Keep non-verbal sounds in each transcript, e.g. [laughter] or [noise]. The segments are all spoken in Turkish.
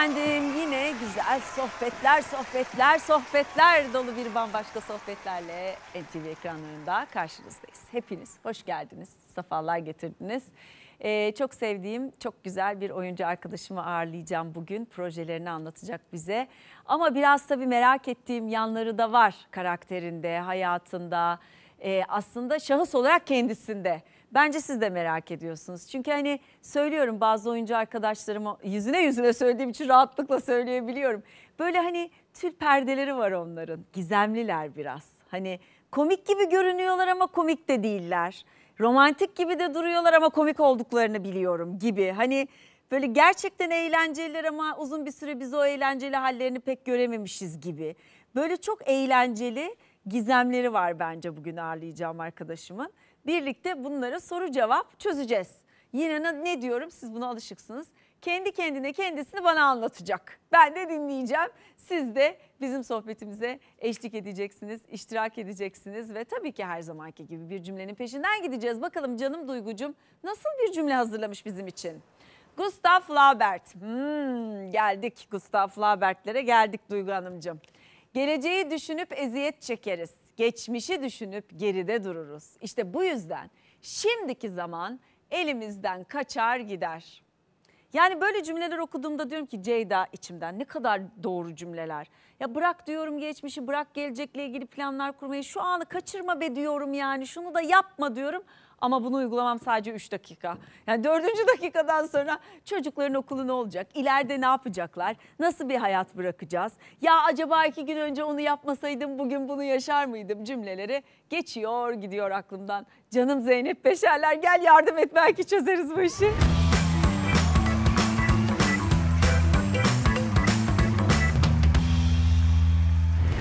Efendim yine güzel sohbetler, sohbetler, sohbetler dolu bir bambaşka sohbetlerle NTV ekranlarında karşınızdayız. Hepiniz hoş geldiniz, sefalar getirdiniz. Ee, çok sevdiğim, çok güzel bir oyuncu arkadaşımı ağırlayacağım bugün. Projelerini anlatacak bize. Ama biraz tabii merak ettiğim yanları da var karakterinde, hayatında, e, aslında şahıs olarak kendisinde. Bence siz de merak ediyorsunuz. Çünkü hani söylüyorum bazı oyuncu arkadaşlarıma yüzüne yüzüne söylediğim için rahatlıkla söyleyebiliyorum. Böyle hani tül perdeleri var onların. Gizemliler biraz. Hani komik gibi görünüyorlar ama komik de değiller. Romantik gibi de duruyorlar ama komik olduklarını biliyorum gibi. Hani böyle gerçekten eğlenceliler ama uzun bir süre biz o eğlenceli hallerini pek görememişiz gibi. Böyle çok eğlenceli gizemleri var bence bugün ağırlayacağım arkadaşımın birlikte bunları soru cevap çözeceğiz. Yine ne, ne diyorum siz buna alışıksınız. Kendi kendine kendisini bana anlatacak. Ben de dinleyeceğim. Siz de bizim sohbetimize eşlik edeceksiniz, iştirak edeceksiniz ve tabii ki her zamanki gibi bir cümlenin peşinden gideceğiz. Bakalım canım Duygucum nasıl bir cümle hazırlamış bizim için? Gustav Flaubert. Hmm, geldik Gustav Flaubert'lere geldik Duygu Hanımcığım. Geleceği düşünüp eziyet çekeriz geçmişi düşünüp geride dururuz. İşte bu yüzden şimdiki zaman elimizden kaçar gider. Yani böyle cümleler okuduğumda diyorum ki Ceyda içimden ne kadar doğru cümleler. Ya bırak diyorum geçmişi bırak gelecekle ilgili planlar kurmayı şu anı kaçırma be diyorum yani şunu da yapma diyorum ama bunu uygulamam sadece 3 dakika. Yani 4. dakikadan sonra çocukların okulu ne olacak? İleride ne yapacaklar? Nasıl bir hayat bırakacağız? Ya acaba iki gün önce onu yapmasaydım bugün bunu yaşar mıydım cümleleri geçiyor gidiyor aklımdan. Canım Zeynep Beşerler gel yardım et belki çözeriz bu işi.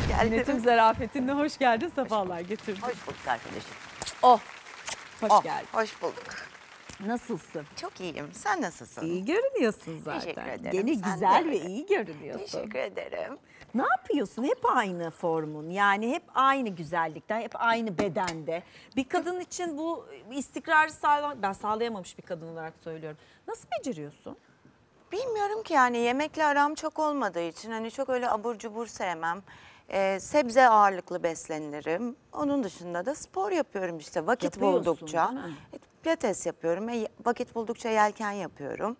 Geldim. Yönetim zarafetinde hoş geldin, sefalar getirdin. Hoş bulduk arkadaşım. Oh Hoş oh, geldin. Hoş bulduk. Nasılsın? Çok iyiyim. Sen nasılsın? İyi görünüyorsun zaten. Teşekkür ederim. Yeni Sen güzel de. ve iyi görünüyorsun. Teşekkür ederim. Ne yapıyorsun? Hep aynı formun. Yani hep aynı güzellikten, hep aynı bedende. Bir kadın için bu istikrarı sağlam... Ben sağlayamamış bir kadın olarak söylüyorum. Nasıl beceriyorsun? Bilmiyorum ki yani yemekle aram çok olmadığı için. Hani çok öyle abur cubur sevmem e, sebze ağırlıklı beslenirim. Onun dışında da spor yapıyorum işte vakit Yapıyorsun, buldukça. E, pilates yapıyorum e, vakit buldukça yelken yapıyorum.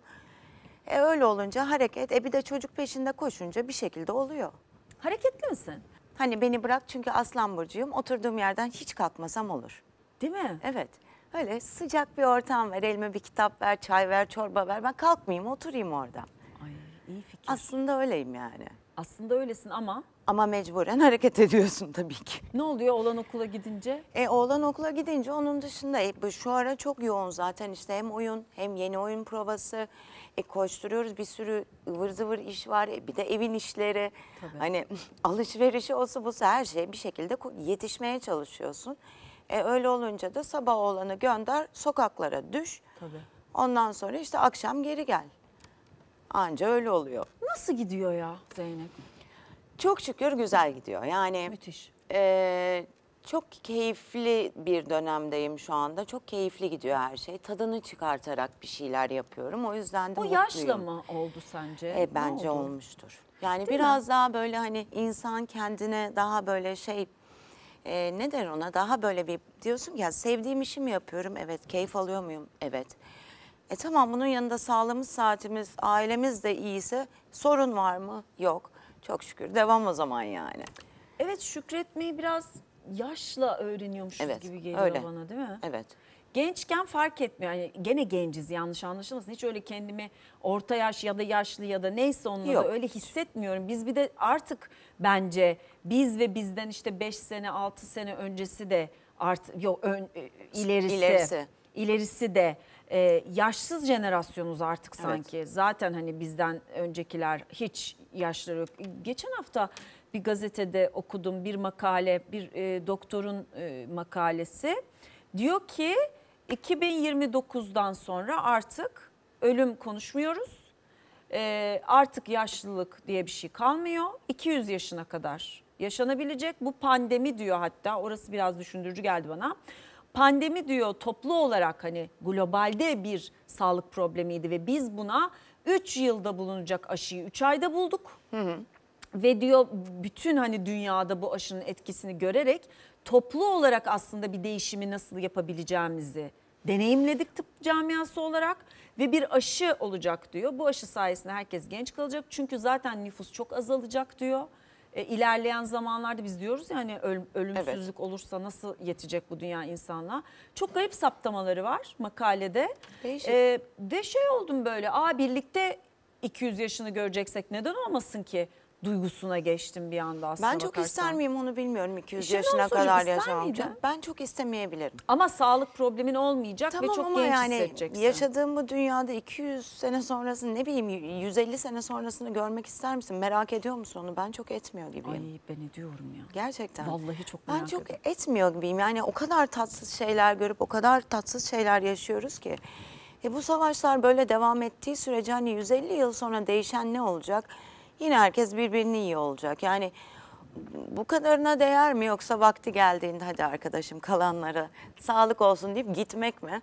E, öyle olunca hareket e bir de çocuk peşinde koşunca bir şekilde oluyor. Hareketli misin? Hani beni bırak çünkü aslan burcuyum oturduğum yerden hiç kalkmasam olur. Değil mi? Evet. Öyle sıcak bir ortam ver, elime bir kitap ver, çay ver, çorba ver. Ben kalkmayayım, oturayım orada. Ay iyi fikir. Aslında öyleyim yani. Aslında öylesin ama ama mecburen hareket ediyorsun tabii ki. ne oluyor oğlan okula gidince? E, oğlan okula gidince onun dışında e, şu ara çok yoğun zaten işte hem oyun hem yeni oyun provası. E, koşturuyoruz bir sürü ıvır zıvır iş var E, bir de evin işleri. Tabii. Hani [laughs] alışverişi olsa bu her şey bir şekilde yetişmeye çalışıyorsun. E, öyle olunca da sabah oğlanı gönder sokaklara düş. Tabii. Ondan sonra işte akşam geri gel. Anca öyle oluyor. Nasıl gidiyor ya Zeynep? Çok şükür güzel gidiyor. Yani Müthiş. E, çok keyifli bir dönemdeyim şu anda. Çok keyifli gidiyor her şey. Tadını çıkartarak bir şeyler yapıyorum. O yüzden de O mutluyum. yaşla mı oldu sence? E, bence oldu? olmuştur. Yani Değil biraz daha böyle hani insan kendine daha böyle şey e, ne der ona daha böyle bir diyorsun ki ya sevdiğim işimi yapıyorum? Evet. Keyif alıyor muyum? Evet. E tamam bunun yanında sağlığımız, saatimiz, ailemiz de iyiyse sorun var mı? Yok. Çok şükür devam o zaman yani. Evet şükretmeyi biraz yaşla öğreniyormuşuz evet, gibi geliyor öyle. bana değil mi? Evet. Gençken fark etmiyor. Yani gene genciz yanlış anlaşılmasın. Hiç öyle kendimi orta yaş ya da yaşlı ya da neyse onunla Yok. da öyle hissetmiyorum. Biz bir de artık bence biz ve bizden işte 5 sene 6 sene öncesi de art yok ön, e, ilerisi ilerisi, ilerisi de e, yaşsız jenerasyonuz artık sanki. Evet. Zaten hani bizden öncekiler hiç yaşları yok. Geçen hafta bir gazetede okudum bir makale, bir e, doktorun e, makalesi. Diyor ki 2029'dan sonra artık ölüm konuşmuyoruz. E, artık yaşlılık diye bir şey kalmıyor. 200 yaşına kadar yaşanabilecek. Bu pandemi diyor hatta orası biraz düşündürücü geldi bana pandemi diyor toplu olarak hani globalde bir sağlık problemiydi ve biz buna 3 yılda bulunacak aşıyı 3 ayda bulduk. Hı hı. Ve diyor bütün hani dünyada bu aşının etkisini görerek toplu olarak aslında bir değişimi nasıl yapabileceğimizi deneyimledik tıp camiası olarak ve bir aşı olacak diyor. Bu aşı sayesinde herkes genç kalacak çünkü zaten nüfus çok azalacak diyor e, ilerleyen zamanlarda biz diyoruz ya hani öl, ölümsüzlük evet. olursa nasıl yetecek bu dünya insanla. Çok garip saptamaları var makalede. E, de şey oldum böyle aa birlikte 200 yaşını göreceksek neden olmasın ki? duygusuna geçtim bir anda aslında Ben çok bakarsan. ister miyim onu bilmiyorum 200 İşin yaşına kadar yaşayacağım. Ben çok istemeyebilirim. Ama sağlık problemin olmayacak tamam, ve çok genç yani hissedeceksin. Yaşadığım bu dünyada 200 sene sonrasını ne bileyim 150 sene sonrasını görmek ister misin? Merak ediyor musun onu? Ben çok etmiyor gibiyim. Ay ben ediyorum ya. Gerçekten. Vallahi çok merak Ben çok ediyorum. etmiyor gibiyim. Yani o kadar tatsız şeyler görüp o kadar tatsız şeyler yaşıyoruz ki. E bu savaşlar böyle devam ettiği sürece hani 150 yıl sonra değişen ne olacak? Yine herkes birbirini iyi olacak. Yani bu kadarına değer mi yoksa vakti geldiğinde hadi arkadaşım kalanlara sağlık olsun deyip gitmek mi?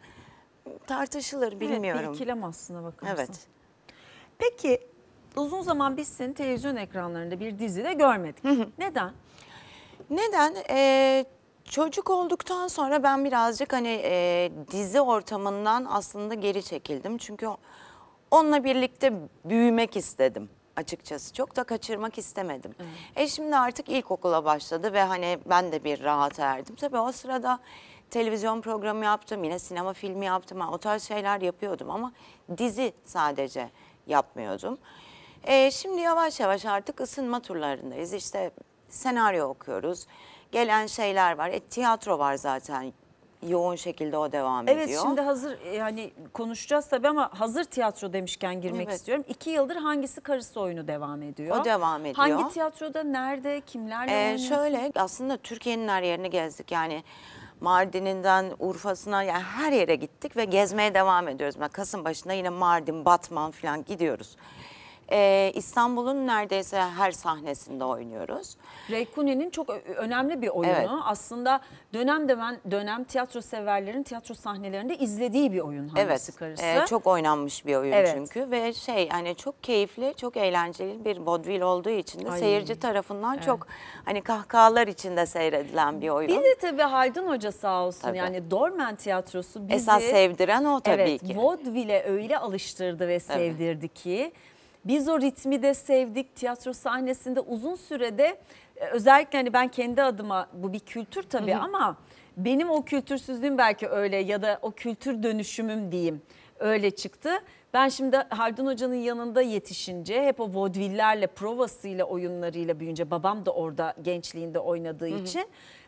Tartışılır bilmiyorum. Evet bir ikilem aslında bakarsın. Evet. Peki uzun zaman biz seni televizyon ekranlarında bir dizide görmedik. Hı hı. Neden? Neden? Ee, çocuk olduktan sonra ben birazcık hani e, dizi ortamından aslında geri çekildim. Çünkü onunla birlikte büyümek istedim açıkçası. Çok da kaçırmak istemedim. Evet. E şimdi artık ilkokula başladı ve hani ben de bir rahat erdim. Tabii o sırada televizyon programı yaptım, yine sinema filmi yaptım. Yani o tarz şeyler yapıyordum ama dizi sadece yapmıyordum. E şimdi yavaş yavaş artık ısınma turlarındayız. İşte senaryo okuyoruz. Gelen şeyler var. E, tiyatro var zaten yoğun şekilde o devam evet, ediyor. Evet şimdi hazır yani e, konuşacağız tabii ama hazır tiyatro demişken girmek evet. istiyorum. İki yıldır hangisi karısı oyunu devam ediyor? O devam ediyor. Hangi tiyatroda, nerede, kimlerle ee, oynuyorsun? Şöyle aslında Türkiye'nin her yerini gezdik yani. Mardin'inden Urfa'sına yani her yere gittik ve gezmeye devam ediyoruz. Yani Kasım başında yine Mardin, Batman falan gidiyoruz e, İstanbul'un neredeyse her sahnesinde oynuyoruz. Reykuni'nin çok önemli bir oyunu. Evet. Aslında dönem dönem, dönem tiyatro severlerin tiyatro sahnelerinde izlediği bir oyun Hamsi evet. Karısı. Evet çok oynanmış bir oyun evet. çünkü ve şey hani çok keyifli çok eğlenceli bir vaudeville olduğu için de Ay. seyirci tarafından evet. çok hani kahkahalar içinde seyredilen bir oyun. Bir de tabii Haydun Hoca sağ olsun tabii. yani Dormen Tiyatrosu bizi... Esas sevdiren o tabii evet, ki. Evet vaudeville öyle alıştırdı ve sevdirdi evet. ki biz o ritmi de sevdik. Tiyatro sahnesinde uzun sürede e, özellikle hani ben kendi adıma bu bir kültür tabii hı hı. ama benim o kültürsüzlüğüm belki öyle ya da o kültür dönüşümüm diyeyim öyle çıktı. Ben şimdi Haldun Hoca'nın yanında yetişince hep o vodvillerle, provasıyla, oyunlarıyla büyünce babam da orada gençliğinde oynadığı Hı-hı. için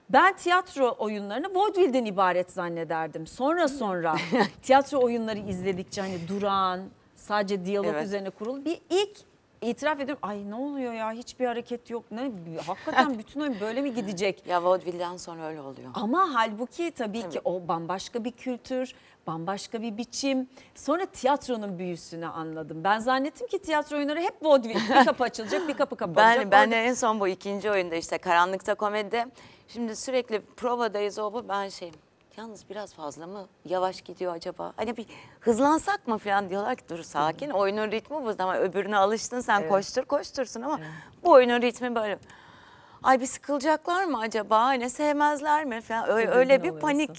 ben tiyatro oyunlarını vaudeville'den ibaret zannederdim. Sonra sonra [laughs] tiyatro oyunları izledikçe hani Duran, Sadece diyalog evet. üzerine kurulu. Bir ilk itiraf ediyorum. Ay ne oluyor ya hiçbir hareket yok. Ne hakikaten [laughs] bütün oyun böyle mi gidecek? ya vaudeville'den sonra öyle oluyor. Ama halbuki tabii, tabii ki o bambaşka bir kültür, bambaşka bir biçim. Sonra tiyatronun büyüsünü anladım. Ben zannettim ki tiyatro oyunları hep vaudeville. Bir kapı açılacak, bir kapı [laughs] kapanacak. Ben, ben de en son bu ikinci oyunda işte karanlıkta komedi. Şimdi sürekli provadayız o bu ben şeyim Yalnız biraz fazla mı yavaş gidiyor acaba? Hani bir hızlansak mı falan diyorlar ki dur sakin oyunun ritmi bu ama öbürüne alıştın sen evet. koştur koştursun ama evet. bu oyunun ritmi böyle. Ay bir sıkılacaklar mı acaba? Hani sevmezler mi falan öyle, öyle bir oluyorsun. panik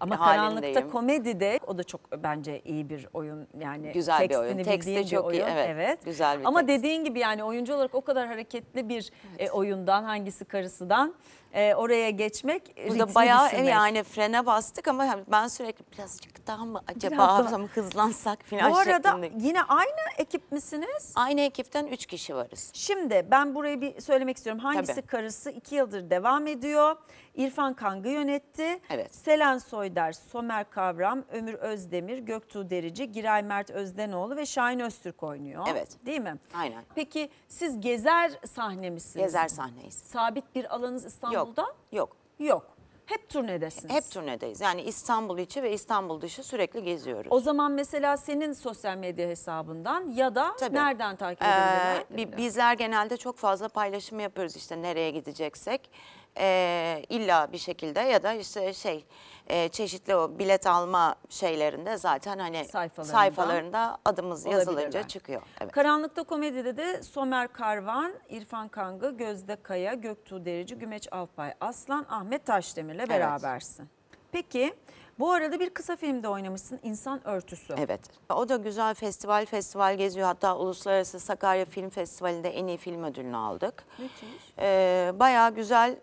ama halindeyim. komedi de o da çok bence iyi bir oyun yani güzel bir oyun. Teksti çok oyun. iyi evet. evet. Güzel bir Ama tekst. dediğin gibi yani oyuncu olarak o kadar hareketli bir e, evet. e, oyundan hangisi karısıdan e, oraya geçmek. Burada bayağı düşürmek. yani frene bastık ama ben sürekli birazcık daha mı acaba biraz daha. hızlansak falan Bu arada şeklinde. yine aynı ekip misiniz? Aynı ekipten 3 kişi varız. Şimdi ben burayı bir söylemek istiyorum. Hangisi Tabii. karısı 2 yıldır devam ediyor. İrfan Kang'ı yönetti. Evet. Selen Soydar, Somer Kavram, Ömür Özdemir, Göktuğ Derici, Giray Mert Özdenoğlu ve Şahin Öztürk oynuyor. Evet. Değil mi? Aynen. Peki siz gezer sahne misiniz? Gezer sahneyiz. Sabit bir alanınız İstanbul İstanbul'da? Yok. Yok. Hep turnedesiniz. Hep turnedeyiz. Yani İstanbul içi ve İstanbul dışı sürekli geziyoruz. O zaman mesela senin sosyal medya hesabından ya da Tabii. nereden takip edildiğini? Ee, bizler genelde çok fazla paylaşım yapıyoruz işte nereye gideceksek e, illa bir şekilde ya da işte şey e, çeşitli o bilet alma şeylerinde zaten hani sayfalarında, adımız yazılınca çıkıyor. Evet. Karanlıkta komedide de Somer Karvan, İrfan Kangı, Gözde Kaya, Göktuğ Derici, Gümeç Alpay Aslan, Ahmet Taşdemir'le berabersin. Evet. Peki bu arada bir kısa filmde oynamışsın İnsan Örtüsü. Evet. O da güzel festival festival geziyor. Hatta Uluslararası Sakarya Film Festivali'nde en iyi film ödülünü aldık. Müthiş. Ee, bayağı güzel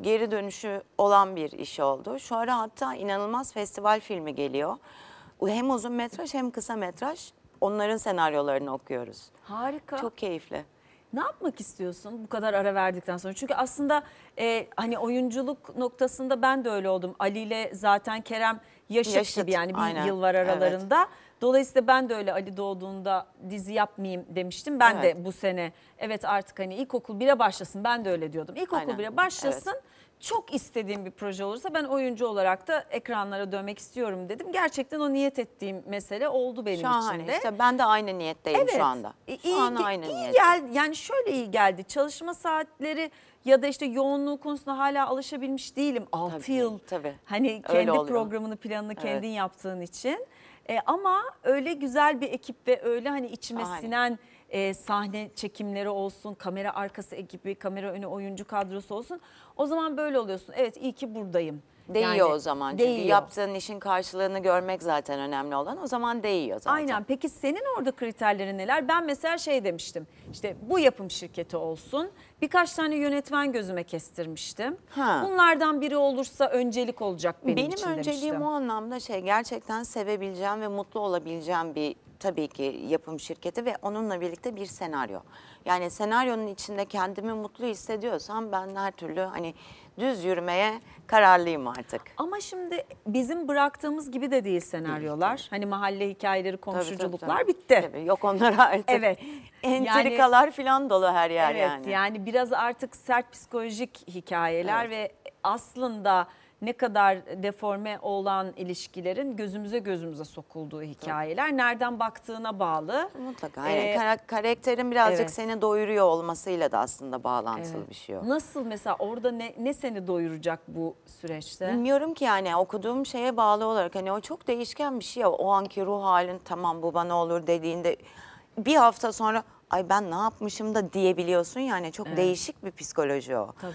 geri dönüşü olan bir iş oldu. Şu ara hatta inanılmaz festival filmi geliyor. Hem uzun metraj hem kısa metraj onların senaryolarını okuyoruz. Harika. Çok keyifli. Ne yapmak istiyorsun bu kadar ara verdikten sonra? Çünkü aslında e, hani oyunculuk noktasında ben de öyle oldum. Ali ile zaten Kerem yaşıt, Yaşıt, gibi yani bir aynen. yıl var aralarında. Dolayısıyla ben de öyle Ali doğduğunda dizi yapmayayım demiştim. Ben Evet. de bu sene evet artık hani ilkokul 1'e başlasın ben de öyle diyordum. İlkokul Aynen. 1'e başlasın çok istediğim bir proje olursa ben oyuncu olarak da ekranlara dönmek istiyorum dedim. Gerçekten o niyet ettiğim mesele oldu benim Şahane. için de. İşte ben de aynı niyetteyim evet, şu anda. Şu iyi, anda aynı iyi Gel, yani şöyle iyi geldi. Çalışma saatleri ya da işte yoğunluğu konusunda hala alışabilmiş değilim. 6 tabii, yıl tabii. hani kendi programını planını evet. kendin yaptığın için. E, ama öyle güzel bir ekip ve öyle hani içime Aynen. sinen e, sahne çekimleri olsun, kamera arkası ekibi, kamera önü oyuncu kadrosu olsun. O zaman böyle oluyorsun. Evet iyi ki buradayım. Değiyor yani, o zaman. Çünkü değiyor. yaptığın işin karşılığını görmek zaten önemli olan. O zaman değiyor zaten. Aynen. Peki senin orada kriterlerin neler? Ben mesela şey demiştim. İşte bu yapım şirketi olsun. Birkaç tane yönetmen gözüme kestirmiştim. Ha. Bunlardan biri olursa öncelik olacak benim, benim için Benim önceliğim o anlamda şey gerçekten sevebileceğim ve mutlu olabileceğim bir tabii ki yapım şirketi ve onunla birlikte bir senaryo. Yani senaryonun içinde kendimi mutlu hissediyorsam ben her türlü hani düz yürümeye kararlıyım artık. Ama şimdi bizim bıraktığımız gibi de değil senaryolar. Değil, hani mahalle hikayeleri, komşuculuklar tabii, tabii, tabii. bitti. Tabii, yok onlar artık. Evet. Entrikalar yani, dolu her yer evet, yani. Evet yani biraz artık sert psikolojik hikayeler evet. ve aslında ne kadar deforme olan ilişkilerin gözümüze gözümüze sokulduğu hikayeler. Nereden baktığına bağlı. Mutlaka. Yani ee, karakterin birazcık evet. seni doyuruyor olmasıyla da aslında bağlantılı evet. bir şey o. Nasıl mesela orada ne, ne seni doyuracak bu süreçte? Bilmiyorum ki yani okuduğum şeye bağlı olarak hani o çok değişken bir şey. O anki ruh halin tamam bu bana olur dediğinde bir hafta sonra ay ben ne yapmışım da diyebiliyorsun yani çok evet. değişik bir psikoloji o. Tabii.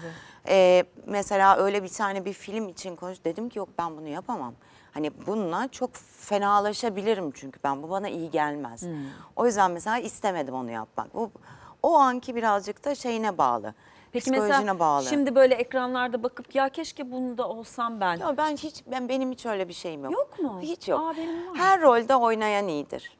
Ee, mesela öyle bir tane bir film için konuş dedim ki yok ben bunu yapamam. Hani bununla çok fenalaşabilirim çünkü ben bu bana iyi gelmez. Hmm. O yüzden mesela istemedim onu yapmak. Bu o anki birazcık da şeyine bağlı. Peki mesela bağlı. şimdi böyle ekranlarda bakıp ya keşke bunu da olsam ben. Yok ben hiç ben benim hiç öyle bir şeyim yok. Yok mu? Hiç yok. Aa, benim var. Her rolde oynayan iyidir.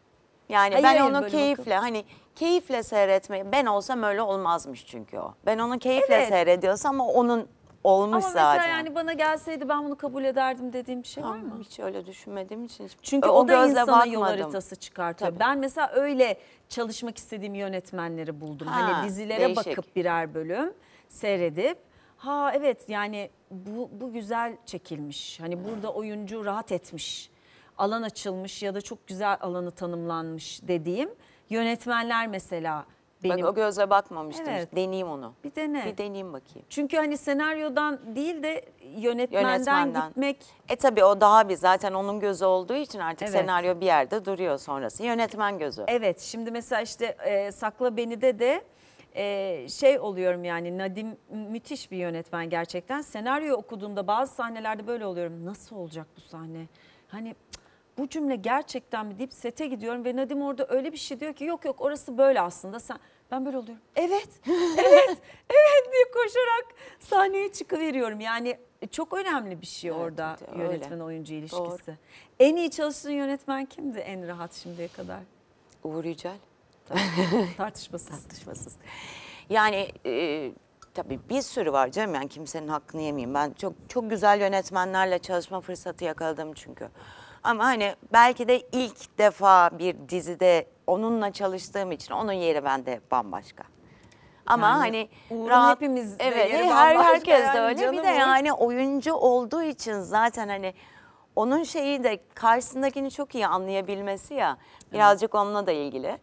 Yani hayır, ben onu keyifle bakıp. hani keyifle seyretmeyi ben olsam öyle olmazmış çünkü o. Ben onu keyifle Evet. seyrediyorsam o onun olmuş Ama mesela zaten. yani bana gelseydi ben bunu kabul ederdim dediğim bir şey var mı? Hiç öyle düşünmediğim için Çünkü o, da insana yol haritası çıkartıyor. Tabii. Ben mesela öyle çalışmak istediğim yönetmenleri buldum. Hani ha, hani dizilere değişik. bakıp birer bölüm seyredip ha evet yani bu, bu güzel çekilmiş. Hani burada oyuncu rahat etmiş. Alan açılmış ya da çok güzel alanı tanımlanmış dediğim Yönetmenler mesela benim. Bak o gözle bakmamıştım. Evet. Deneyeyim onu. Bir dene. Bir deneyeyim bakayım. Çünkü hani senaryodan değil de yönetmenden, yönetmenden. gitmek. E tabi o daha bir zaten onun gözü olduğu için artık evet. senaryo bir yerde duruyor sonrası. Yönetmen gözü. Evet şimdi mesela işte e, Sakla Beni'de de e, şey oluyorum yani Nadim müthiş bir yönetmen gerçekten. Senaryo okuduğumda bazı sahnelerde böyle oluyorum. Nasıl olacak bu sahne? Hani bu cümle gerçekten mi deyip sete gidiyorum ve Nadim orada öyle bir şey diyor ki yok yok orası böyle aslında sen ben böyle oluyorum. Evet, [laughs] evet, evet diye koşarak sahneye çıkıveriyorum. Yani e, çok önemli bir şey evet, orada evet, yönetmen oyuncu ilişkisi. Doğru. En iyi çalıştığın yönetmen kimdi en rahat şimdiye kadar? Uğur Yücel. [laughs] Tartışmasız. Tartışmasız. Yani e, tabii bir sürü var canım yani kimsenin hakkını yemeyeyim. Ben çok çok güzel yönetmenlerle çalışma fırsatı yakaladım çünkü. Ama hani belki de ilk defa bir dizide onunla çalıştığım için onun yeri bende bambaşka. Ama yani, hani Uğur'un rahat, hepimiz evet, yeri hani her herkes de öyle. Bir de yani oyuncu olduğu için zaten hani onun şeyi de karşısındakini çok iyi anlayabilmesi ya birazcık onunla da ilgili.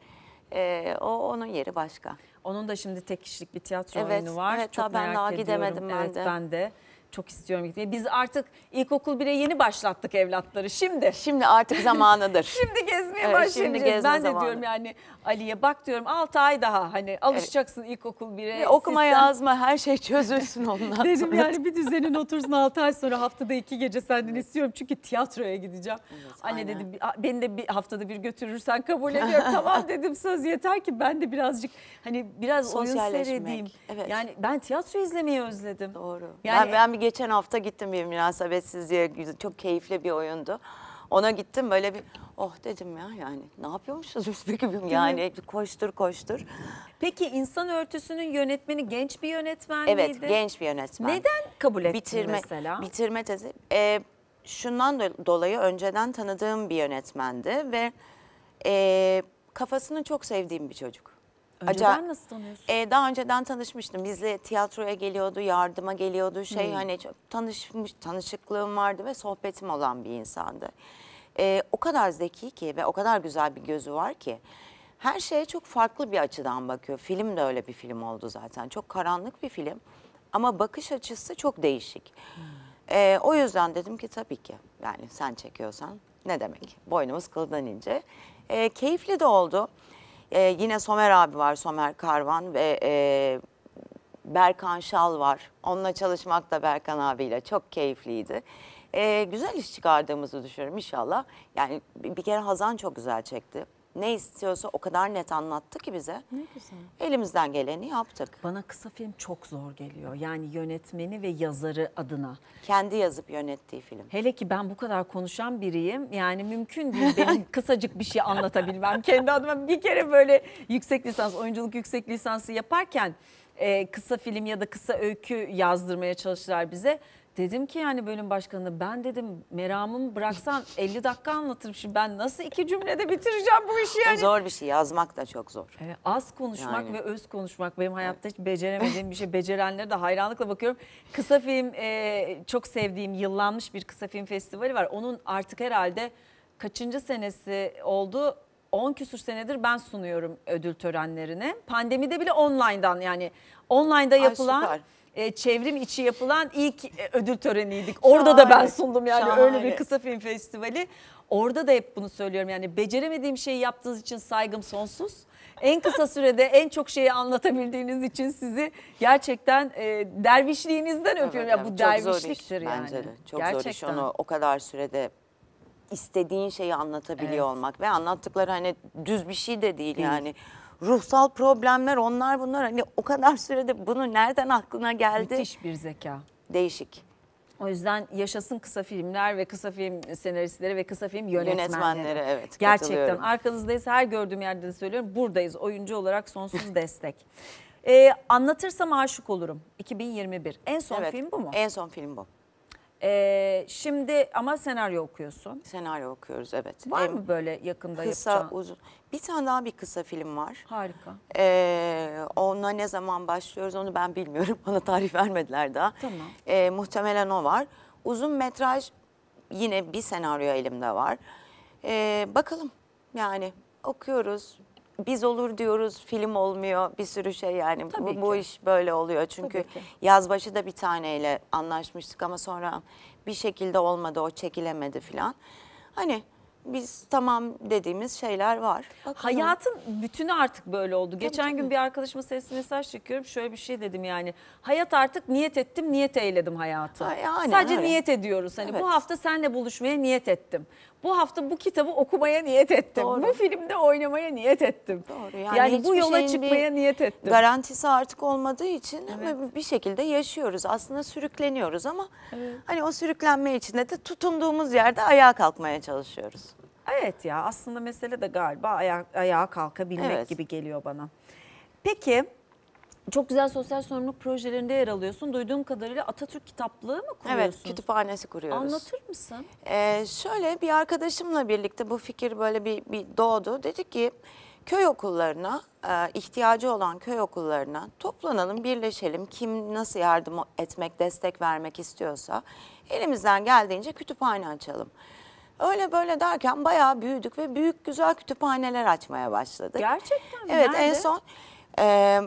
Ee, o onun yeri başka. Onun da şimdi tek kişilik bir tiyatro evet, oyunu var. Evet, çok merak ben daha ediyorum. gidemedim ben evet, de. Ben de çok istiyorum gitmeyi. Biz artık ilkokul 1'e yeni başlattık evlatları şimdi. Şimdi artık [laughs] zamanıdır. şimdi gezmeye evet, başlayacağız. ben zamanı. de diyorum yani Ali'ye bak diyorum 6 ay daha hani alışacaksın evet. ilkokul 1'e. Okuma sistem... yazma her şey çözülsün ondan [laughs] Dedim yani bir düzenin otursun 6 ay sonra haftada 2 gece senden evet. istiyorum çünkü tiyatroya gideceğim. Evet, Anne aynen. dedi beni de bir haftada bir götürürsen kabul ediyorum. [laughs] tamam dedim söz yeter ki ben de birazcık hani biraz oyun seyredeyim. Evet. Yani ben tiyatro izlemeyi özledim. Doğru. Yani ben, ben bir geçen hafta gittim bir münasebetsiz diye çok keyifli bir oyundu. Ona gittim böyle bir oh dedim ya yani ne yapıyormuşuz biz peki gün yani koştur koştur. Peki insan örtüsünün yönetmeni genç bir yönetmen miydi? Evet genç bir yönetmen. Neden kabul ettin bitirme, mesela? Bitirme tezi. Ee, şundan dolayı önceden tanıdığım bir yönetmendi ve e, kafasını çok sevdiğim bir çocuk. Önceden nasıl tanıyorsun? E, daha önceden tanışmıştım. Bizle tiyatroya geliyordu, yardıma geliyordu. Şey hmm. hani çok tanışmış tanışıklığım vardı ve sohbetim olan bir insandı. E, o kadar zeki ki ve o kadar güzel bir gözü var ki her şeye çok farklı bir açıdan bakıyor. Film de öyle bir film oldu zaten. Çok karanlık bir film ama bakış açısı çok değişik. Hmm. E, o yüzden dedim ki tabii ki yani sen çekiyorsan ne demek boynumuz kıldan ince. E, keyifli de oldu. E, yine Somer abi var, Somer Karvan ve e, Berkan Şal var. Onunla çalışmak da Berkan abiyle çok keyifliydi. E, güzel iş çıkardığımızı düşünüyorum inşallah. Yani bir kere Hazan çok güzel çekti ne istiyorsa o kadar net anlattı ki bize. Ne güzel. Elimizden geleni yaptık. Bana kısa film çok zor geliyor. Yani yönetmeni ve yazarı adına. Kendi yazıp yönettiği film. Hele ki ben bu kadar konuşan biriyim. Yani mümkün değil benim [laughs] kısacık bir şey anlatabilmem. Kendi adıma bir kere böyle yüksek lisans, oyunculuk yüksek lisansı yaparken e, kısa film ya da kısa öykü yazdırmaya çalıştılar bize. Dedim ki yani bölüm başkanı ben dedim meramımı bıraksan 50 [laughs] dakika anlatırım. Şimdi ben nasıl iki cümlede bitireceğim bu işi yani. zor bir şey yazmak da çok zor. Evet, az konuşmak yani. ve öz konuşmak benim hayatta hiç beceremediğim bir şey. [laughs] Becerenlere de hayranlıkla bakıyorum. Kısa film e, çok sevdiğim yıllanmış bir kısa film festivali var. Onun artık herhalde kaçıncı senesi oldu? 10 küsür senedir ben sunuyorum ödül törenlerini. Pandemide bile online'dan yani online'da yapılan... Ay, süper e, çevrim içi yapılan ilk e, ödül töreniydik. Orada şahane, da ben sundum yani şahane. öyle bir kısa film festivali. Orada da hep bunu söylüyorum yani beceremediğim şeyi yaptığınız için saygım sonsuz. En kısa sürede en çok şeyi anlatabildiğiniz için sizi gerçekten e, dervişliğinizden öpüyorum. ya yani bu çok dervişliktir zor iş, yani. Bence de. Çok gerçekten. zor iş onu o kadar sürede istediğin şeyi anlatabiliyor evet. olmak ve anlattıkları hani düz bir şey de değil, değil. yani ruhsal problemler onlar bunlar hani o kadar sürede bunu nereden aklına geldi? Müthiş bir zeka. Değişik. O yüzden yaşasın kısa filmler ve kısa film senaristleri ve kısa film yönetmenleri. Yönetmenleri evet. Gerçekten arkanızdayız her gördüğüm yerde de söylüyorum buradayız oyuncu olarak sonsuz [laughs] destek. Ee, anlatırsam aşık olurum 2021. En son evet, film bu mu? En son film bu. Ee, şimdi ama senaryo okuyorsun. Senaryo okuyoruz evet. Var Hem mı böyle yakında kısa, yapacağın? uzun. Bir tane daha bir kısa film var. Harika. Ee, ona ne zaman başlıyoruz onu ben bilmiyorum. [laughs] Bana tarif vermediler daha. Tamam. Ee, muhtemelen o var. Uzun metraj yine bir senaryo elimde var. Ee, bakalım yani okuyoruz, biz olur diyoruz film olmuyor bir sürü şey yani Tabii bu, bu iş böyle oluyor. Çünkü yaz başı da bir taneyle anlaşmıştık ama sonra bir şekilde olmadı o çekilemedi filan. Hani biz tamam dediğimiz şeyler var. Bakalım. Hayatın bütünü artık böyle oldu. Tabii Geçen tabii. gün bir arkadaşıma sesli mesaj çekiyorum. Şöyle bir şey dedim yani. Hayat artık niyet ettim, niyet eyledim hayatı. Ha, yani, Sadece öyle. niyet ediyoruz. Hani evet. bu hafta seninle buluşmaya niyet ettim bu hafta bu kitabı okumaya niyet ettim. Doğru. Bu filmde oynamaya niyet ettim. Doğru. Yani, yani bu yola çıkmaya niyet ettim. Garantisi artık olmadığı için evet. ama bir şekilde yaşıyoruz. Aslında sürükleniyoruz ama evet. hani o sürüklenme içinde de tutunduğumuz yerde ayağa kalkmaya çalışıyoruz. Evet ya aslında mesele de galiba aya ayağa kalkabilmek evet. gibi geliyor bana. Peki çok güzel sosyal sorumluluk projelerinde yer alıyorsun. Duyduğum kadarıyla Atatürk kitaplığı mı kuruyorsunuz? Evet, kütüphanesi kuruyoruz. Anlatır mısın? Ee, şöyle bir arkadaşımla birlikte bu fikir böyle bir, bir doğdu. Dedi ki köy okullarına, e, ihtiyacı olan köy okullarına toplanalım, birleşelim. Kim nasıl yardım etmek, destek vermek istiyorsa elimizden geldiğince kütüphane açalım. Öyle böyle derken bayağı büyüdük ve büyük güzel kütüphaneler açmaya başladık. Gerçekten mi? Evet, Nerede? en son... E,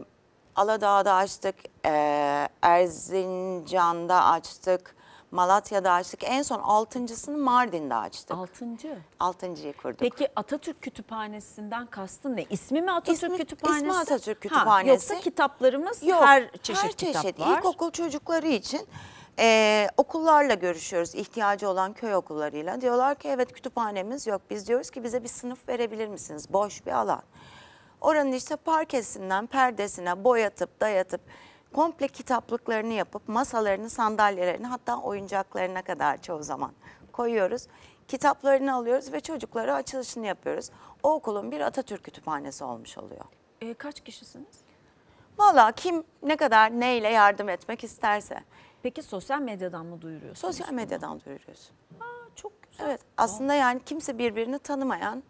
Aladağ'da açtık, e, Erzincan'da açtık, Malatya'da açtık. En son altıncısını Mardin'de açtık. Altıncı? Altıncıyı kurduk. Peki Atatürk Kütüphanesi'nden kastın ne? İsmi mi Atatürk İsmi, Kütüphanesi? İsmi Atatürk Kütüphanesi. Ha, yoksa kitaplarımız Yok, her çeşit her çeşit. İlkokul çocukları için e, okullarla görüşüyoruz ihtiyacı olan köy okullarıyla. Diyorlar ki evet kütüphanemiz yok. Biz diyoruz ki bize bir sınıf verebilir misiniz? Boş bir alan. Oranın işte parkesinden perdesine boyatıp dayatıp komple kitaplıklarını yapıp masalarını, sandalyelerini hatta oyuncaklarına kadar çoğu zaman koyuyoruz. Kitaplarını alıyoruz ve çocuklara açılışını yapıyoruz. O okulun bir Atatürk kütüphanesi olmuş oluyor. E, kaç kişisiniz? Valla kim ne kadar neyle yardım etmek isterse. Peki sosyal medyadan mı duyuruyorsunuz? Sosyal medyadan bunu? duyuruyoruz. Aa, çok güzel. Evet aslında yani kimse birbirini tanımayan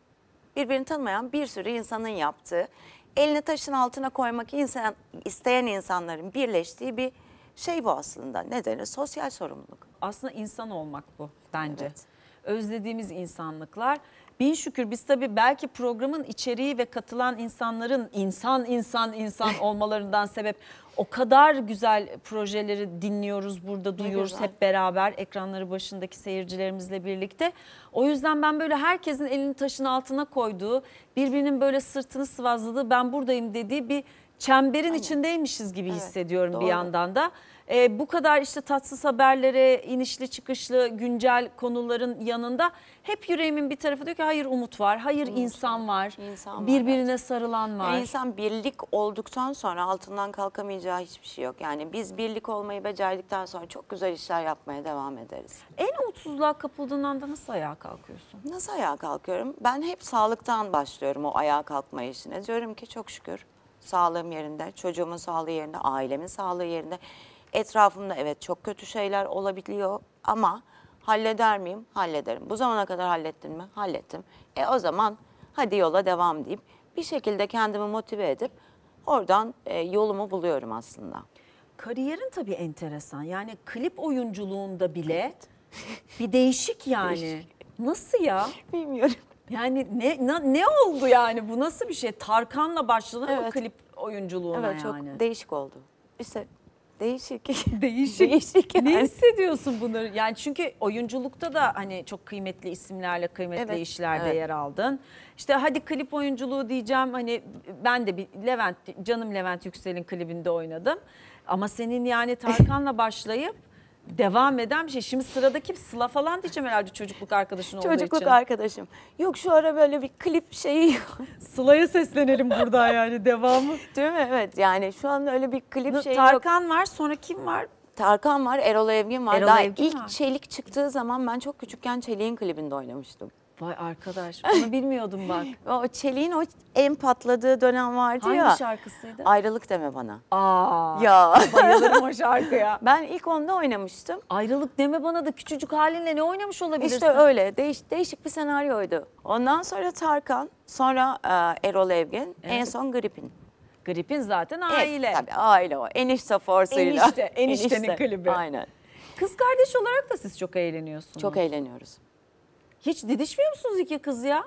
birbirini tanımayan bir sürü insanın yaptığı, elini taşın altına koymak insan, isteyen insanların birleştiği bir şey bu aslında. Nedeni sosyal sorumluluk. Aslında insan olmak bu bence. Evet. Özlediğimiz insanlıklar. Bin şükür biz tabii belki programın içeriği ve katılan insanların insan insan insan [laughs] olmalarından sebep o kadar güzel projeleri dinliyoruz burada duyuyoruz hep beraber ekranları başındaki seyircilerimizle birlikte. O yüzden ben böyle herkesin elini taşın altına koyduğu birbirinin böyle sırtını sıvazladığı ben buradayım dediği bir çemberin Aynen. içindeymişiz gibi evet, hissediyorum doğru. bir yandan da. E, bu kadar işte tatsız haberlere, inişli çıkışlı güncel konuların yanında hep yüreğimin bir tarafı diyor ki hayır umut var, hayır umut insan var, var. İnsan birbirine e, var, sarılan var. E, insan birlik olduktan sonra altından kalkamayacağı hiçbir şey yok. Yani biz birlik olmayı becerdikten sonra çok güzel işler yapmaya devam ederiz. En umutsuzluğa kapıldığın anda nasıl ayağa kalkıyorsun? Nasıl ayağa kalkıyorum? Ben hep sağlıktan başlıyorum o ayağa kalkma işine. Diyorum ki çok şükür sağlığım yerinde, çocuğumun sağlığı yerinde, ailemin sağlığı yerinde. Etrafımda evet çok kötü şeyler olabiliyor ama halleder miyim? Hallederim. Bu zamana kadar hallettim mi? Hallettim. E o zaman hadi yola devam deyip bir şekilde kendimi motive edip oradan e, yolumu buluyorum aslında. Kariyerin tabii enteresan. Yani klip oyunculuğunda bile bir değişik yani. Değişik. Nasıl ya? Bilmiyorum. Yani ne, na, ne oldu yani bu nasıl bir şey? Tarkan'la başladı evet. mı klip oyunculuğuna evet, yani? Evet çok değişik oldu. İşte Değişik. [laughs] Değişik. Değişik yani. Ne hissediyorsun bunları? Yani çünkü oyunculukta da hani çok kıymetli isimlerle kıymetli evet, işlerde evet. yer aldın. İşte hadi klip oyunculuğu diyeceğim hani ben de bir Levent canım Levent Yüksel'in klibinde oynadım. Ama senin yani Tarkan'la başlayıp devam eden bir şey. Şimdi sıradaki Sıla falan diyeceğim herhalde çocukluk arkadaşın olduğu çocukluk için. Çocukluk arkadaşım. Yok şu ara böyle bir klip şeyi yok. Sıla'ya seslenelim burada yani devamı. Değil mi? Evet yani şu an öyle bir klip şeyi Tarkan yok. var sonra kim var? Tarkan var, Erol Evgin var. Erol Daha Evgin ilk var. Çelik çıktığı zaman ben çok küçükken Çelik'in klibinde oynamıştım. Vay arkadaş bunu bilmiyordum bak. [laughs] o çeliğin o en patladığı dönem vardı Hangi ya. Hangi şarkısıydı? Ayrılık deme bana. Aa. Ya. Bayılırım o şarkıya. [laughs] Ben ilk onda oynamıştım. Ayrılık deme bana da küçücük halinle ne oynamış olabilirsin? İşte öyle değiş, değişik bir senaryoydu. Ondan sonra Tarkan, sonra e, Erol Evgen, evet. en son Grip'in. Grip'in zaten e, aile. Evet, tabii aile o. Enişte forsuyla. Enişte, eniştenin enişte. klibi. Aynen. Kız kardeş olarak da siz çok eğleniyorsunuz. Çok eğleniyoruz. Hiç didişmiyor musunuz iki kız ya?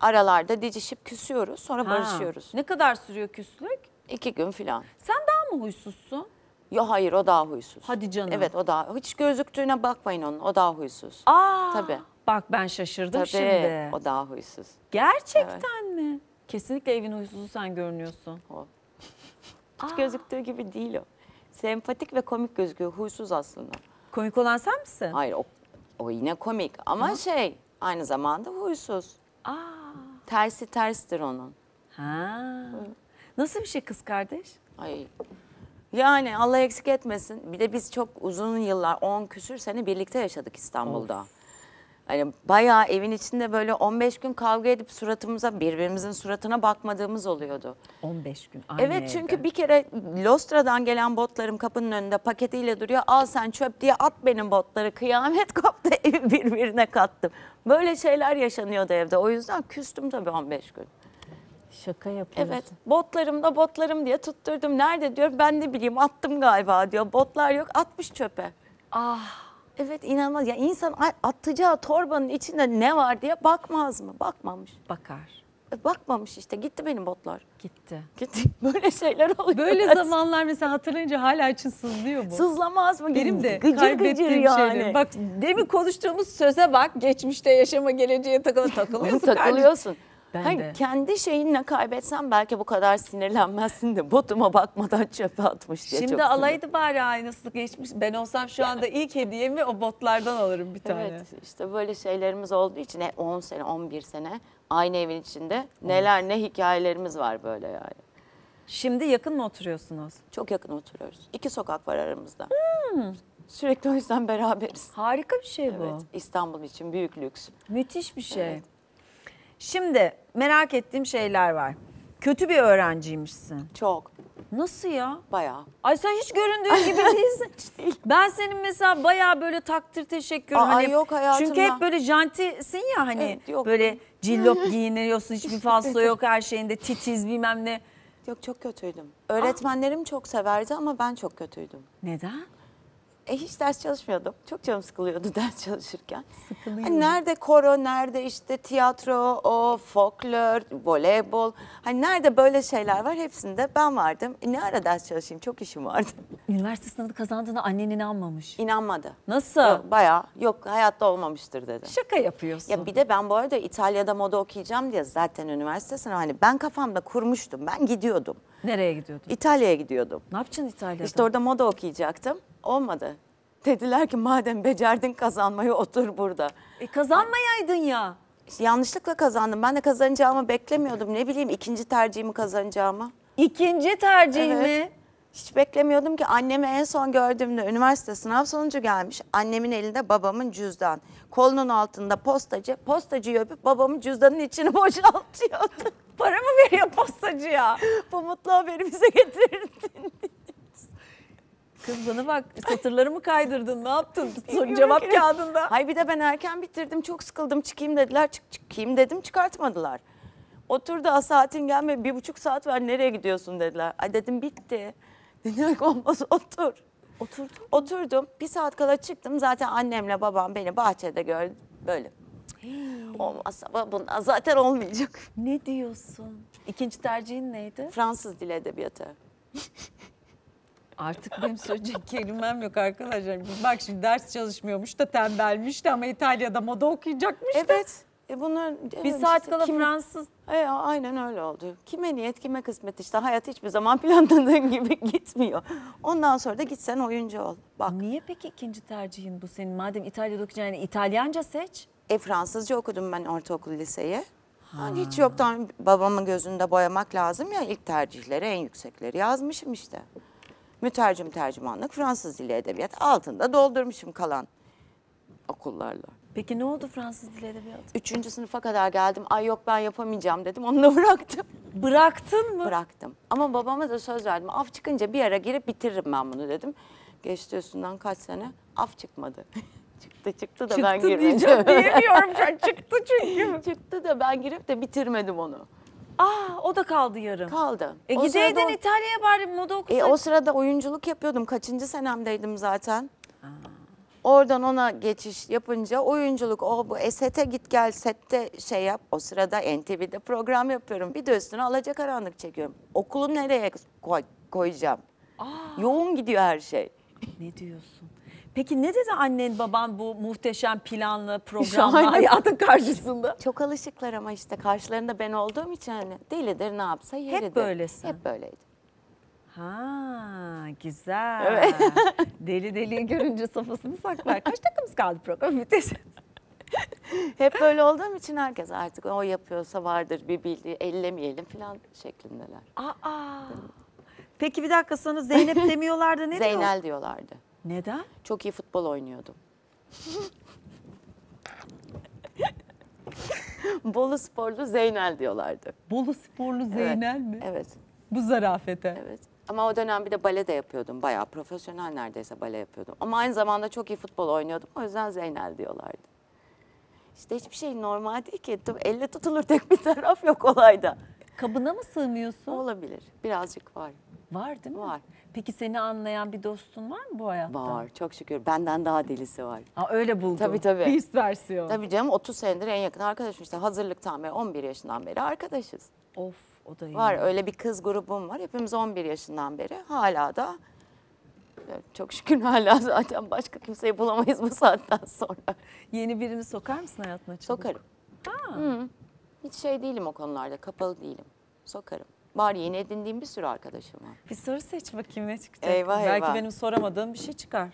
Aralarda didişip küsüyoruz sonra Ha, barışıyoruz. Ne kadar sürüyor küslük? İki gün filan. Sen daha mı huysuzsun? Yo hayır o daha huysuz. Hadi canım. Evet o daha. Hiç gözüktüğüne bakmayın onun o daha huysuz. Aa, Tabii. Bak ben şaşırdım Tabii şimdi. o daha huysuz. Gerçekten mi? Kesinlikle evin huysuzu sen görünüyorsun. O. [laughs] Hiç gözüktüğü gibi değil o. Sempatik ve komik gözüküyor. Huysuz aslında. Komik olan sen misin? Hayır o, o yine komik ama şey Aynı zamanda huysuz. Aa. Tersi terstir onun. Ha. Nasıl bir şey kız kardeş? Ay. Yani Allah eksik etmesin. Bir de biz çok uzun yıllar, on küsür sene birlikte yaşadık İstanbul'da. Of. Hani bayağı evin içinde böyle 15 gün kavga edip suratımıza birbirimizin suratına bakmadığımız oluyordu. 15 gün aynı Evet çünkü evde. bir kere Lostra'dan gelen botlarım kapının önünde paketiyle duruyor. Al sen çöp diye at benim botları kıyamet koptu [laughs] evi birbirine kattım. Böyle şeyler yaşanıyordu evde o yüzden küstüm tabii 15 gün. Şaka yapıyorsun. Evet botlarım da botlarım diye tutturdum. Nerede diyor ben ne bileyim attım galiba diyor. Botlar yok atmış çöpe. Ah Evet inanılmaz Ya insan atacağı torbanın içinde ne var diye bakmaz mı? Bakmamış. Bakar. E, bakmamış işte. Gitti benim botlar. Gitti. Gitti. [laughs] Böyle şeyler oluyor. Böyle ben. zamanlar mesela hatırlayınca hala için sızlıyor mu? Sızlamaz mı? Benim de gıcır gıcır yani. Şeyleri. Bak demin konuştuğumuz söze bak. Geçmişte yaşama geleceğe takılı [laughs] takılıyorsun. takılıyorsun. Kardeşim. Ben Hayır, de. Kendi şeyinle kaybetsen belki bu kadar sinirlenmezsin de botuma bakmadan çöpe atmış diye Şimdi çok alaydı bari aynısı geçmiş. Ben olsam şu anda ilk hediyemi o botlardan alırım bir tane. Evet işte böyle şeylerimiz olduğu için 10 e, sene 11 sene aynı evin içinde neler ne hikayelerimiz var böyle yani. Şimdi yakın mı oturuyorsunuz? Çok yakın oturuyoruz. İki sokak var aramızda. Hmm. Sürekli o yüzden beraberiz. Harika bir şey bu. Evet, İstanbul için büyük lüks. Müthiş bir şey. Evet. Şimdi merak ettiğim şeyler var. Kötü bir öğrenciymişsin. Çok. Nasıl ya? Bayağı. Ay sen hiç göründüğün gibi [laughs] değilsin. Şey. ben senin mesela bayağı böyle takdir teşekkür. Aa, hani, yok hayatımda. Çünkü hep böyle jantisin ya hani evet, yok. böyle cillop [laughs] giyiniyorsun hiçbir [laughs] falso yok her şeyinde titiz bilmem ne. Yok çok kötüydüm. Öğretmenlerim Aa. çok severdi ama ben çok kötüydüm. Neden? E hiç ders çalışmıyordum. Çok canım sıkılıyordu [laughs] ders çalışırken. Sıkılıyor. Hani nerede koro, nerede işte tiyatro, o folklor, voleybol. Hani nerede böyle şeyler var hepsinde ben vardım. E ne ara ders çalışayım? Çok işim vardı. [laughs] Üniversite sınavı kazandığına annen inanmamış. İnanmadı. Nasıl? Yok, bayağı yok hayatta olmamıştır dedi. Şaka yapıyorsun. Ya bir de ben bu arada İtalya'da moda okuyacağım diye zaten üniversite sınavı hani ben kafamda kurmuştum. Ben gidiyordum. Nereye gidiyordun? İtalya'ya gidiyordum. Ne yapacaksın İtalya'da? İşte orada moda okuyacaktım. Olmadı. Dediler ki madem becerdin kazanmayı otur burada. E kazanmayaydın ya. Yanlışlıkla kazandım. Ben de kazanacağımı beklemiyordum. Ne bileyim ikinci tercihimi kazanacağımı. İkinci tercihimi evet. Hiç beklemiyordum ki annemi en son gördüğümde üniversite sınav sonucu gelmiş. Annemin elinde babamın cüzdan. Kolunun altında postacı. Postacıyı öpüp babamın cüzdanın içini [laughs] boşaltıyordu para mı veriyor postacıya? Bu mutlu haberi bize getirdin. Kız bana bak satırlarımı kaydırdın ne yaptın Son cevap kağıdında. Hay bir de ben erken bitirdim çok sıkıldım çıkayım dediler çık çıkayım dedim çıkartmadılar. Otur da saatin gelme bir buçuk saat var nereye gidiyorsun dediler. Ay dedim bitti. Dedim olmaz otur. Oturdum. Oturdum bir saat kala çıktım zaten annemle babam beni bahçede gördü böyle Olmazsa bundan zaten olmayacak. Ne diyorsun? İkinci tercihin neydi? Fransız dil edebiyatı. Artık benim söyleyecek [laughs] kelimem yok arkadaşlar. Bak şimdi ders çalışmıyormuş da tembelmiş de ama İtalya'da moda okuyacakmış da. Evet. E bunlar bir saat işte, kala kim, Fransız. E, aynen öyle oldu. Kime niyet kime kısmet işte hayat hiçbir zaman [laughs] planladığın gibi gitmiyor. Ondan sonra da gitsen oyuncu ol. Bak. Niye peki ikinci tercihin bu senin? Madem İtalya'da okuyacağını İtalyanca seç. E Fransızca okudum ben ortaokul liseye. Yani hiç yoktan babamın gözünde boyamak lazım ya ilk tercihlere en yüksekleri yazmışım işte. Mütercim tercümanlık Fransız dili edebiyat altında doldurmuşum kalan okullarla. Peki ne oldu Fransız dili edebiyat? Üçüncü sınıfa kadar geldim. Ay yok ben yapamayacağım dedim. Onu da [laughs] bıraktım. Bıraktın mı? Bıraktım. Ama babama da söz verdim. Af çıkınca bir ara girip bitiririm ben bunu dedim. Geçti üstünden kaç sene af çıkmadı. [laughs] Çıktı çıktı da çıktı ben girmedim. Diyeceğim, [laughs] diyemiyorum şu an çıktı çünkü. çıktı da ben girip de bitirmedim onu. Ah o da kaldı yarım. Kaldı. E, gideydin o... İtalya'ya bari moda okusak. E, o sırada oyunculuk yapıyordum. Kaçıncı senemdeydim zaten. Aa. Oradan ona geçiş yapınca oyunculuk o bu e, sete git gel sette şey yap. O sırada NTV'de program yapıyorum. Bir de üstüne alacakaranlık çekiyorum. Okulu nereye koy, koyacağım? Aa. Yoğun gidiyor her şey. Ne diyorsun? Peki ne dedi annen baban bu muhteşem planlı [laughs] programlı hayatın karşısında? Çok alışıklar ama işte karşılarında ben olduğum için hani delidir ne yapsa yeridir. Hep böylesin. Hep böyleydi. Ha güzel. Evet. [laughs] Deli deli görünce safhasını saklar. Kaç dakikamız kaldı program? Müteşem. [laughs] Hep böyle olduğum için herkes artık o yapıyorsa vardır bir bildiği ellemeyelim falan şeklindeler. Aa. Peki bir dakika sana Zeynep demiyorlardı ne Zeynel diyor? Zeynel diyorlardı. Neden? Çok iyi futbol oynuyordum. [laughs] Bolu sporlu Zeynel diyorlardı. Bolu sporlu Zeynel evet, mi? Evet. Bu zarafete. Evet. Ama o dönem bir de bale de yapıyordum. Bayağı profesyonel neredeyse bale yapıyordum. Ama aynı zamanda çok iyi futbol oynuyordum. O yüzden Zeynel diyorlardı. İşte hiçbir şey normal değil ki. Elle tutulur tek bir taraf yok olayda. Kabına mı sığmıyorsun? Olabilir. Birazcık var. Var değil mi? Var. Peki seni anlayan bir dostun var mı bu hayatta? Var çok şükür. Benden daha delisi var. Aa, öyle buldum. Tabii tabii. Beast versiyon. Tabii canım 30 senedir en yakın arkadaşım işte hazırlıktan beri 11 yaşından beri arkadaşız. Of o da iyi. Var öyle bir kız grubum var. Hepimiz 11 yaşından beri hala da e, çok şükür hala [laughs] zaten başka kimseyi bulamayız bu saatten sonra. Yeni birini sokar mısın hayatına çabuk? Sokarım. Ha. Hı. Hiç şey değilim o konularda kapalı değilim. Sokarım. Bari yeni edindiğim bir sürü arkadaşım var. Bir soru seç bakayım ne çıkacak. Eyvah Belki eyvah. benim soramadığım bir şey çıkar.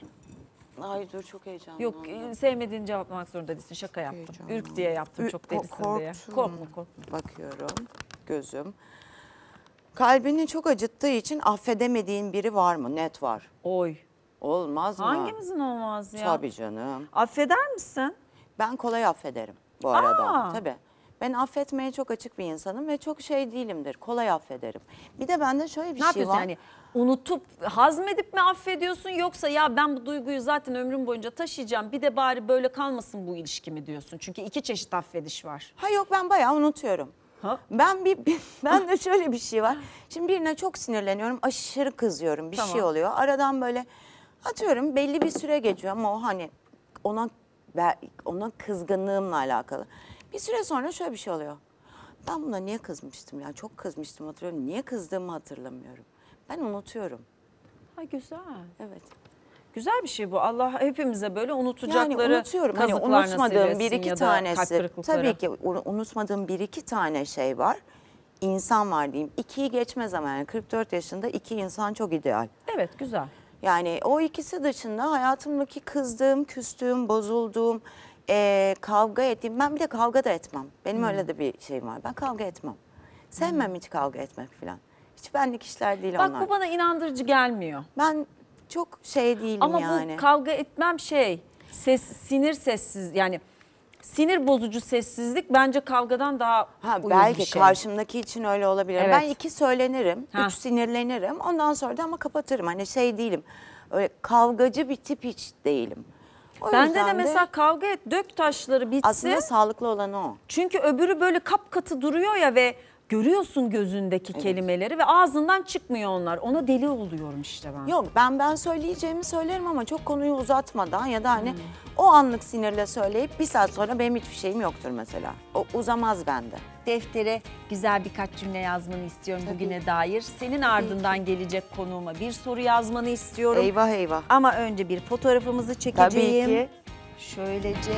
Ay dur çok heyecanlı. Yok e, sevmediğin cevaplamak zorunda değilsin. Şaka yaptım. Heyecanlı. Ürk diye yaptım Ür çok delisin korktum. diye. Korkma korkma. Bakıyorum gözüm. Kalbini çok acıttığı için affedemediğin biri var mı? Net var. Oy. Olmaz mı? Hangimizin olmaz ya? Tabii canım. Affeder misin? Ben kolay affederim bu arada. Aa. Tabii. Ben affetmeye çok açık bir insanım ve çok şey değilimdir. Kolay affederim. Bir de bende şöyle bir ne şey var. Yani unutup hazmedip mi affediyorsun yoksa ya ben bu duyguyu zaten ömrüm boyunca taşıyacağım bir de bari böyle kalmasın bu ilişki mi diyorsun? Çünkü iki çeşit affediş var. Ha yok ben bayağı unutuyorum. Ha? Ben bir, bir [laughs] ben de şöyle bir şey var. Şimdi birine çok sinirleniyorum, aşırı kızıyorum, bir şey tamam. şey oluyor. Aradan böyle atıyorum belli bir süre geçiyor ama o hani ona ona kızgınlığımla alakalı. Bir süre sonra şöyle bir şey oluyor. Ben buna niye kızmıştım ya? Çok kızmıştım hatırlıyorum. Niye kızdığımı hatırlamıyorum. Ben unutuyorum. Ha güzel. Evet. Güzel bir şey bu. Allah hepimize böyle unutacakları yani unutuyorum. Hani unutmadığım bir iki tanesi. Tabii ki unutmadığım bir iki tane şey var. İnsan var diyeyim. İkiyi geçmez ama yani 44 yaşında iki insan çok ideal. Evet güzel. Yani o ikisi dışında hayatımdaki kızdığım, küstüğüm, bozulduğum, e, kavga ettiğim, ben bir de kavga da etmem. Benim hmm. öyle de bir şeyim var. Ben kavga etmem. Hmm. Sevmem hmm. hiç kavga etmek falan. Hiç benlik işler değil Bak, onlar. Bak bu bana inandırıcı gelmiyor. Ben çok şey değilim Ama yani. Ama bu kavga etmem şey, ses, sinir sessiz yani sinir bozucu sessizlik bence kavgadan daha ha, belki bir şey. karşımdaki için öyle olabilir. Evet. Ben iki söylenirim, ha. üç sinirlenirim. Ondan sonra da ama kapatırım. Hani şey değilim. Öyle kavgacı bir tip hiç değilim. Bende de, de mesela kavga et dök taşları bitsin. Aslında sağlıklı olan o. Çünkü öbürü böyle kapkatı duruyor ya ve görüyorsun gözündeki evet. kelimeleri ve ağzından çıkmıyor onlar. Ona deli oluyorum işte ben. Yok ben ben söyleyeceğimi söylerim ama çok konuyu uzatmadan ya da hani hmm. o anlık sinirle söyleyip bir saat sonra benim hiçbir şeyim yoktur mesela. O uzamaz bende. Deftere güzel birkaç cümle yazmanı istiyorum Tabii. bugüne dair. Senin ardından gelecek konuğuma bir soru yazmanı istiyorum. Eyvah eyvah. Ama önce bir fotoğrafımızı çekeceğim. Tabii ki. Şöylece...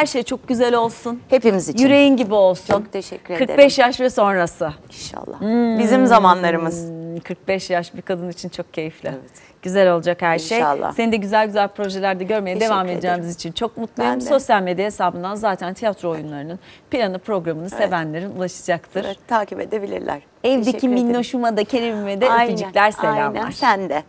Her şey çok güzel olsun. Hepimiz için. Yüreğin gibi olsun. Çok teşekkür ederim. 45 yaş ve sonrası. İnşallah. Hmm. Bizim zamanlarımız. 45 yaş bir kadın için çok keyifli. Evet. Güzel olacak her İnşallah. şey. İnşallah. Seni de güzel güzel projelerde görmeye Teşekkür devam edeceğimiz için çok mutluyum. Sosyal medya hesabından zaten tiyatro oyunlarının planı programını evet. sevenlerin ulaşacaktır. Evet, takip edebilirler. Evdeki minnoşuma da Kerim'ime de Aynen. öpücükler selamlar. Aynen sen de.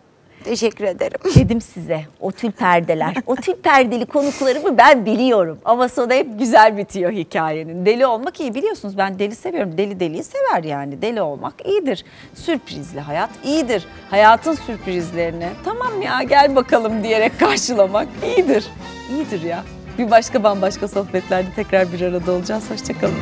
Teşekkür ederim. Dedim size o tül perdeler. o tül perdeli konuklarımı ben biliyorum. Ama sonra hep güzel bitiyor hikayenin. Deli olmak iyi biliyorsunuz ben deli seviyorum. Deli deliyi sever yani. Deli olmak iyidir. Sürprizli hayat iyidir. Hayatın sürprizlerini tamam ya gel bakalım diyerek karşılamak iyidir. İyidir ya. Bir başka bambaşka sohbetlerde tekrar bir arada olacağız. Hoşçakalın.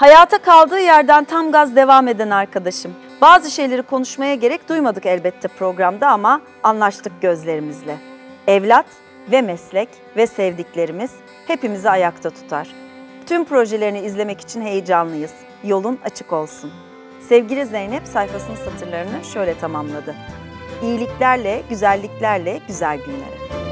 Hayata kaldığı yerden tam gaz devam eden arkadaşım. Bazı şeyleri konuşmaya gerek duymadık elbette programda ama anlaştık gözlerimizle. Evlat ve meslek ve sevdiklerimiz hepimizi ayakta tutar. Tüm projelerini izlemek için heyecanlıyız. Yolun açık olsun. Sevgili Zeynep sayfasının satırlarını şöyle tamamladı. İyiliklerle, güzelliklerle, güzel günlere.